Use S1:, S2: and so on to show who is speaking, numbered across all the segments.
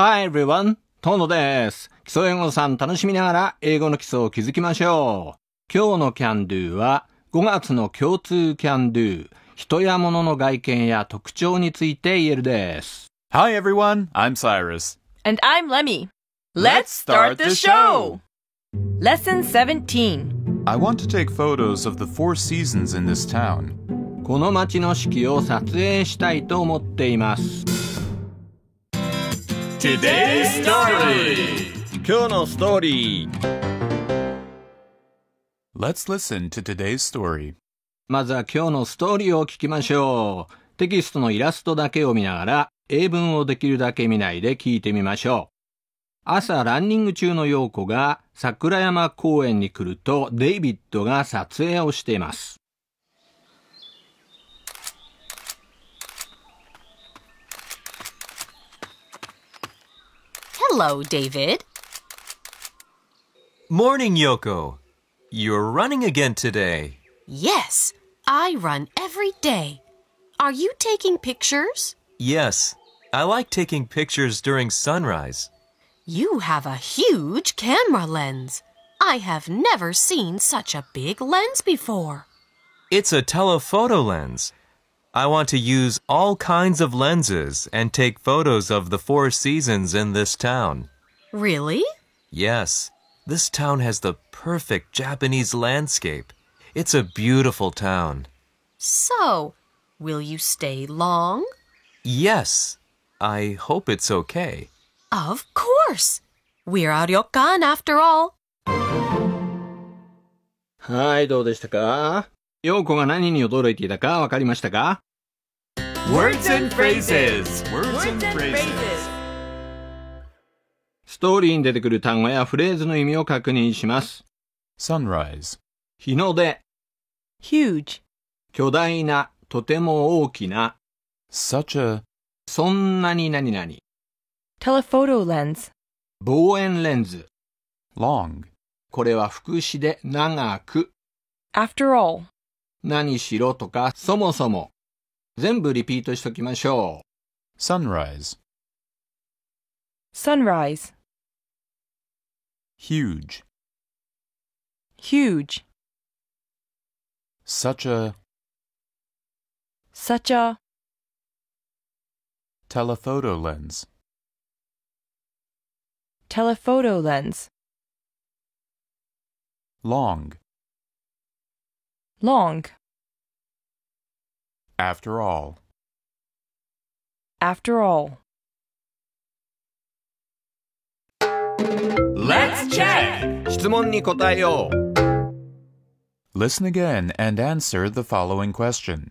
S1: Hi everyone! トノです。基礎英語さん楽しみながら英語の基礎を築きましょう。今日の Can Do は5月の共通 Can Do 人や物の外見や特徴について言えるです。Hi everyone! I'm Cyrus.
S2: And I'm Lemmy. Let's start the show! Lesson 17
S1: I want to take photos of the four seasons in this town. この街の四季を撮影したいと思っています。Today's Story 今日のストーリー Let's listen to today's story まずは今日のストーリーを聞きましょうテキストのイラストだけを見ながら英文をできるだけ見ないで聞いてみましょう朝ランニング中の陽子が桜山公園に来るとデイビッドが撮影をしています
S3: Hello, David. Morning, Yoko. You're running again today. Yes, I run every day. Are you taking pictures? Yes, I like taking pictures during sunrise. You have a huge camera lens. I have never seen such a big lens before. It's a telephoto lens. I want to use all kinds of lenses and take photos of the four seasons in this town. Really? Yes. This town has the perfect Japanese landscape. It's a beautiful town. So, will you stay long? Yes. I hope it's okay. Of course. We're Aryokan after all.
S1: it? 陽子が何に驚いていたかわかりましたか
S3: Words and Phrases Words and Phrases
S1: ストーリーに出てくる単語やフレーズの意味を確認します Sunrise 日の出 Huge 巨大なとても大きな Such a そんなに何々 Telephoto lens 望遠レンズ Long これは副詞で長く After all 何しろとか、そもそも。全部リピートしときましょう。sunrise,
S2: sunrise,
S1: huge,
S2: huge,
S3: such a,
S2: such a,
S3: telephoto lens,
S2: telephoto lens, long, long
S3: after all
S2: after all
S1: Let's check 質問に答えよう Listen again and answer the following question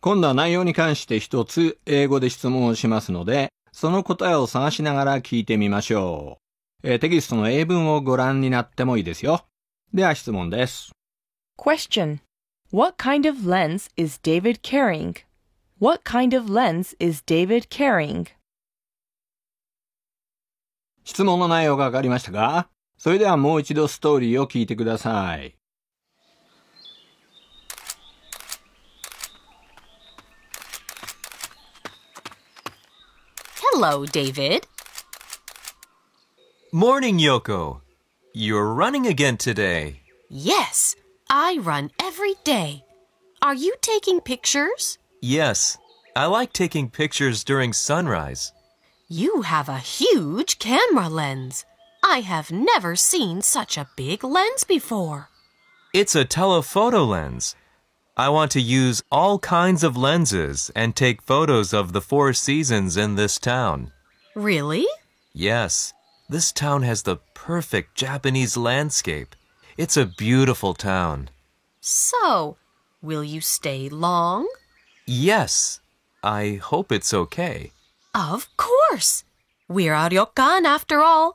S1: 今度は内容に関して一つ英語で質問をしますのでその答えを探しながら聞いてみましょう、えー、テキストの英文をご覧になってもいいですよでは質問です
S2: Question What kind of lens is David carrying? What kind of lens is David carrying?
S1: 質問の内容がわかりましたかそれではもう一度ストーリーを聞いてください。
S3: Hello, David. Morning, Yoko. You're running again today. Yes. I run every day. Are you taking pictures? Yes, I like taking pictures during sunrise. You have a huge camera lens. I have never seen such a big lens before. It's a telephoto lens. I want to use all kinds of lenses and take photos of the four seasons in this town. Really? Yes. This town has the perfect Japanese landscape. It's a beautiful town. So, will you stay long? Yes. I hope it's okay. Of course. We're Aryokan after all.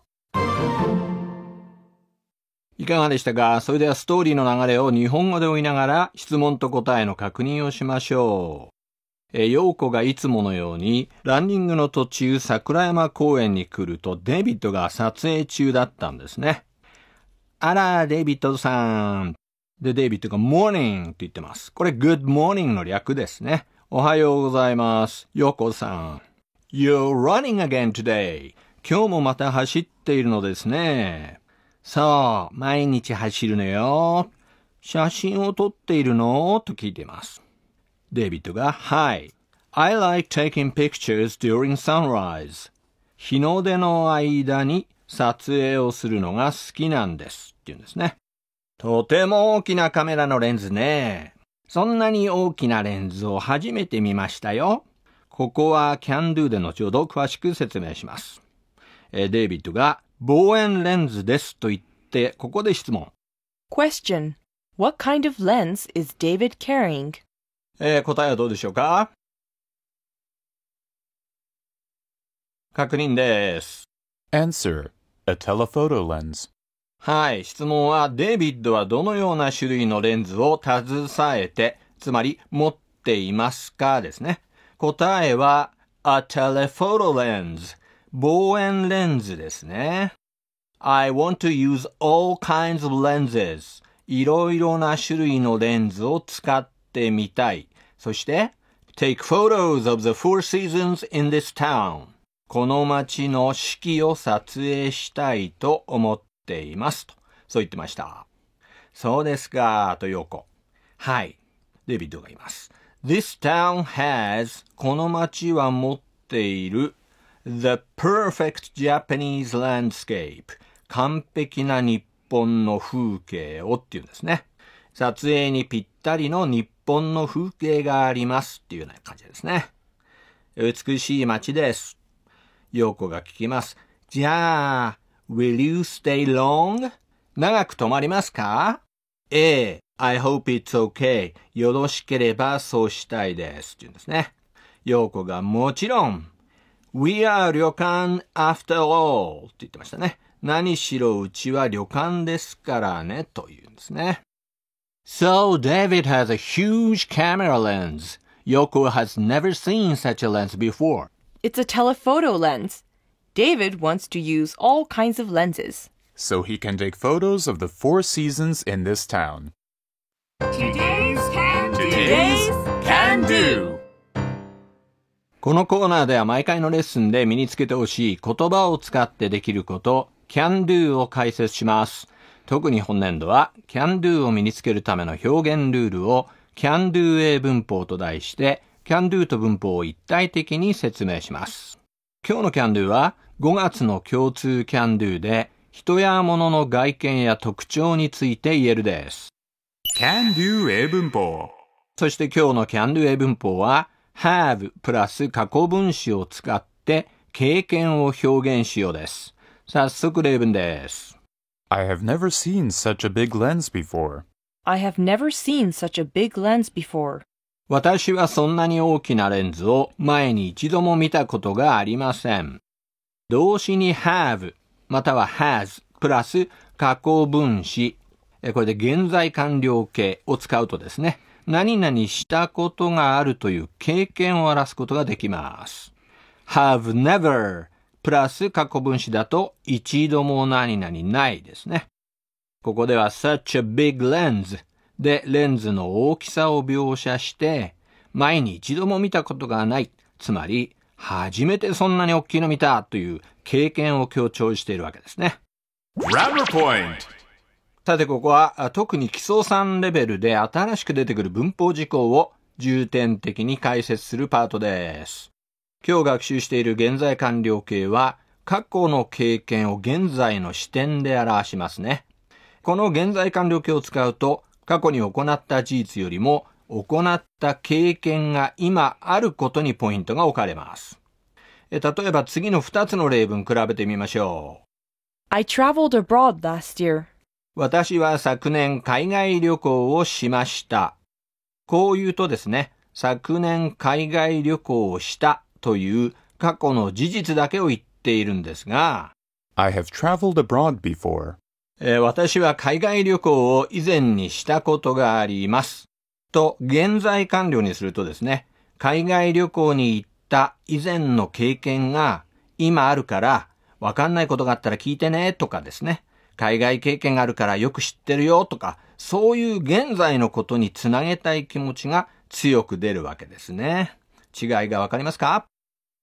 S1: いかがでしたかそれではストーリーの流れを日本語で追いながら質問と答えの確認をしましょう。え、洋子がいつものようにランニングの途中桜山公園に来るとデビッドが撮影中だったんですね。あら、デイビッドさん。で、デイビッドが morning って言ってます。これ good morning の略ですね。おはようございます。ヨコさん。You're running again today. 今日もまた走っているのですね。そう、毎日走るのよ。写真を撮っているのと聞いています。デイビッドが、はい。I like taking pictures during sunrise. 日の出の間に撮影をするのが好きなんですって言うんですね。とても大きなカメラのレンズね。そんなに大きなレンズを初めて見ましたよ。ここは CanDo で後ほど詳しく説明します。えデイビッドが望遠レンズですと言って、ここで質問。
S2: Question. What kind of lens is David carrying?
S1: えー、答えはどうでしょうか確認です。Answer. a telephoto lens. はい、質問は、デイビッドはどのような種類のレンズを携えて、つまり持っていますかですね。答えは、a telephoto lens 望遠レンズですね。I want to use all kinds of lenses いろいろな種類のレンズを使ってみたい。そして、take photos of the four seasons in this town この街の四季を撮影したいと思っています。と、そう言ってました。そうですか、と陽子。はい。デビッドがいます。This town has この街は持っている The perfect Japanese landscape 完璧な日本の風景をっていうんですね。撮影にぴったりの日本の風景がありますっていうような感じですね。美しい街です。陽子が聞きます。じゃあ、Will you stay long? 長く泊まりますかええ、I hope it's okay. よろしければそうしたいです。って言うんですね。陽子がもちろん、We are 旅館 after all って言ってましたね。何しろうちは旅館ですからね、と言うんですね。So David has a huge camera lens. Yoko has never seen such a lens before.
S2: It's a telephoto lens. David wants to use all kinds of lenses.
S1: So he can take photos of the four seasons in this town.
S3: Today's Can Do! Today's can do.
S1: このコーナーでは毎回のレッスンで身につけてほしい言葉を使ってできること can do を解説します。特に本年度は can do を身につけるための表現ルールを can do 英文法と題して can do と文法を一体的に説明します。今日の can do は5月の共通 can do で人や物の外見や特徴について言えるです。can do 英文法そして今日の can do 英文法は have プラス過去分詞を使って経験を表現しようです。早速例文です。I have never seen such a big lens before.
S2: I have never seen such a big lens before.
S1: 私はそんなに大きなレンズを前に一度も見たことがありません。動詞に have または has プラス加工分子、これで現在完了形を使うとですね、何々したことがあるという経験を表すことができます。have never プラス過去分詞だと一度も何々ないですね。ここでは such a big lens でレンズの大きさを描写して、前に一度も見たことがない、つまり初めてそんなに大きいの見たという経験を強調しているわけですね。さてここは特に基礎算レベルで新しく出てくる文法事項を重点的に解説するパートです。今日学習している現在完了形は過去の経験を現在の視点で表しますね。この現在完了形を使うと過去に行った事実よりも行った経験が今あることにポイントが置かれます。例えば次の2つの例文比べてみましょう。I traveled abroad
S2: last year.
S1: 私は昨年海外旅行をしました。こう言うとですね、昨年海外旅行をしたという過去の事実だけを言っているんですが、I have traveled abroad before え私は海外旅行を以前にしたことがあります。と、現在完了にするとですね、海外旅行に行った以前の経験が今あるから、わかんないことがあったら聞いてねとかですね、海外経験があるからよく知ってるよとか、そういう現在のことにつなげたい気持ちが強く出るわけですね。違いがわかりますか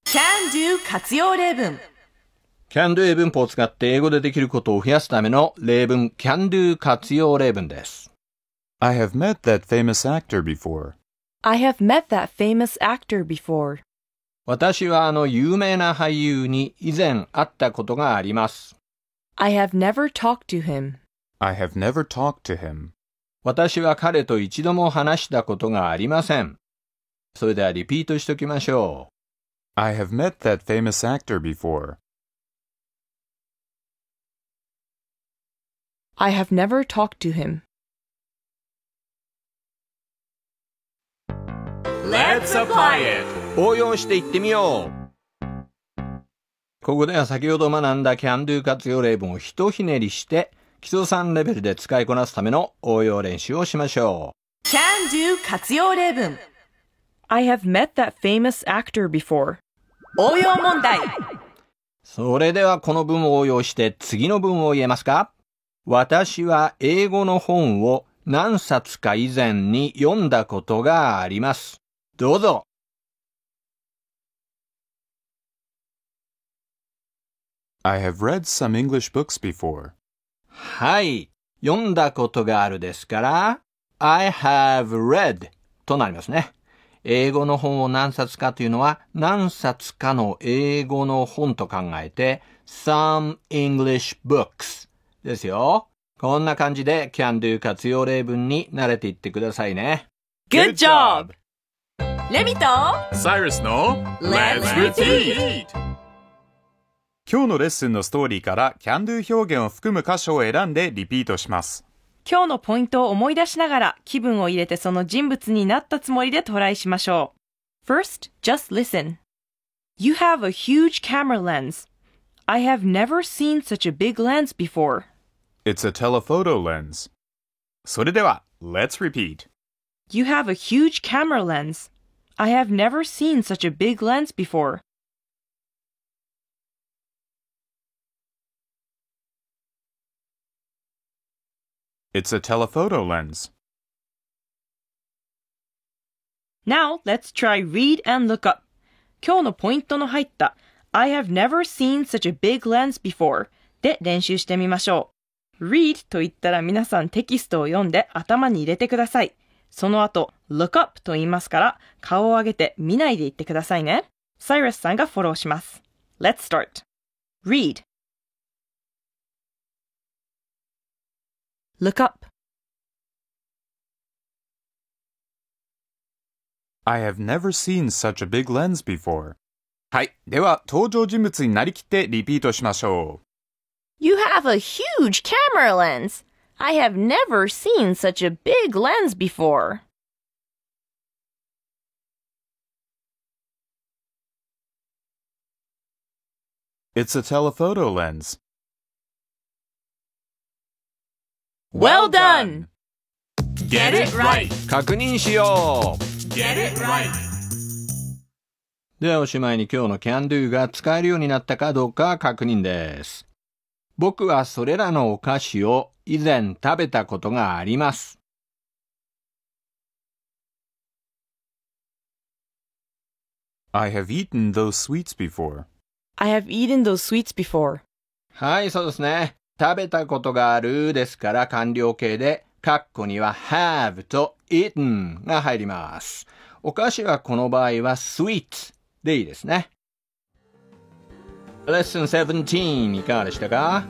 S1: ?Can do 活用例文 can do 英文法を使って英語でできることを増やすための例文 can do 活用例文です。I
S3: have met that famous actor before.
S2: I have met that famous actor before.
S1: 私はあの有名な俳優に以前会ったことがあります。
S2: I have never talked to him.
S1: I have never talked to him. 私は彼と一度も話したことがありません。それではリピートしておきましょう。I have met that famous actor before.
S2: I have never talked to him.
S3: Let's apply it!
S1: 応用していってみようここでは先ほど学んだ can do 活用例文をひとひねりして、基礎3レベルで使いこなすための応用練習をしましょ
S2: う。can do 活用例文 I have met that famous actor before. 応用問題
S1: それではこの文を応用して次の文を言えますか私は英語の本を何冊か以前に読んだことがあります。どうぞ。I have read some English books before. はい。読んだことがあるですから、I have read となりますね。英語の本を何冊かというのは、何冊かの英語の本と考えて、some English books ですよ。こんな感じで can do 活用例文に慣れていってくださいね。Good job! レミとサイラスの Let's Repeat! 今日の
S3: レッスンのストーリーから can do 表現を含む箇所を選んでリピートします。今日の
S2: ポイントを思い出しながら気分を入れてその人物になったつもりでトライしましょう。First, just listen. You have a huge camera lens. I have never seen such a big lens before.
S3: It's a telephoto lens. let us repeat.
S2: You have a huge camera lens. I have never seen such a big lens before.
S3: It's a telephoto lens.
S2: Now let's try read and look up. 今日のポイントの入った I have never seen such a big lens before で練習してみましょう。read と言ったら皆さんテキストを読んで頭に入れてください。その後、look up と言いますから顔を上げて見ないで言ってくださいね。サイラスさんがフォローします。Let's start. Read. Look up.
S3: I have never seen such a big lens before. はい。では、登場人物になりきってリピートしましょ
S2: う。You have a huge camera lens. I have never seen such a big lens before.
S3: Well telephoto lens. done! Get It's
S1: 確認しようではおしまいに今日の can do が使えるようになったかどうか確認です。僕はそれらのお菓子を以前食べたことがあります。I have eaten those sweets before.
S2: I have eaten those sweets before.
S1: はい、そうですね。食べたことがあるですから完了形で、カッコには have と eaten が入ります。お菓子はこの場合は sweet s でいいですね。レッスン17いかがでしたか